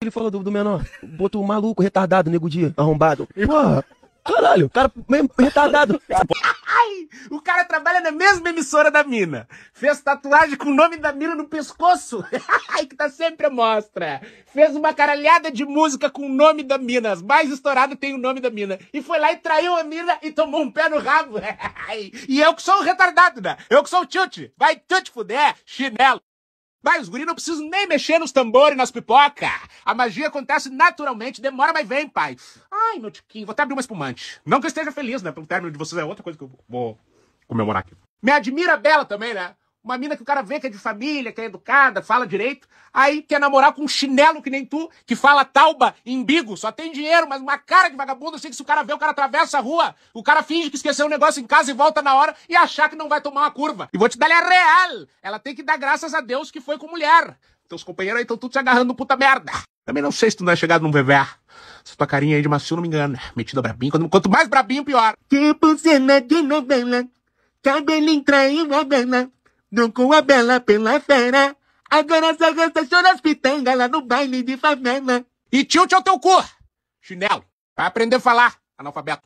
ele falou do, do menor? Botou um maluco, retardado, nego dia, arrombado. Porra, caralho, o cara mesmo retardado. Ai, o cara trabalha na mesma emissora da mina. Fez tatuagem com o nome da mina no pescoço. Ai, que tá sempre a mostra. Fez uma caralhada de música com o nome da mina. As mais estouradas tem o nome da mina. E foi lá e traiu a mina e tomou um pé no rabo. Ai, e eu que sou o retardado, né? Eu que sou o tchute. Vai tchute fuder, chinelo. Vai, os guri não precisam nem mexer nos tambores, nas pipoca. A magia acontece naturalmente, demora, mas vem, pai. Ai, meu tiquinho, vou até abrir uma espumante. Não que eu esteja feliz, né? Pelo término de vocês é outra coisa que eu vou comemorar aqui. Me admira a Bela também, né? Uma mina que o cara vê que é de família, que é educada, fala direito, aí quer namorar com um chinelo que nem tu, que fala tauba, embigo, só tem dinheiro, mas uma cara de vagabundo, assim que se o cara vê, o cara atravessa a rua, o cara finge que esqueceu um negócio em casa e volta na hora e achar que não vai tomar uma curva. E vou te dar a real, ela tem que dar graças a Deus que foi com mulher. Teus companheiros aí estão tudo se agarrando puta merda. Também não sei se tu não é chegado num VVA. Se tua carinha aí de macio não me engana. Né? Metida brabinho. Quanto, mais brabinho, pior. Tipo cena de novela. Cabelinho traiu a bela. Ducou a bela pela fera. Agora só resta chorar as pitangas lá no baile de favela. E tio, tchau teu cu. Chinelo. Vai aprender a falar, analfabeto.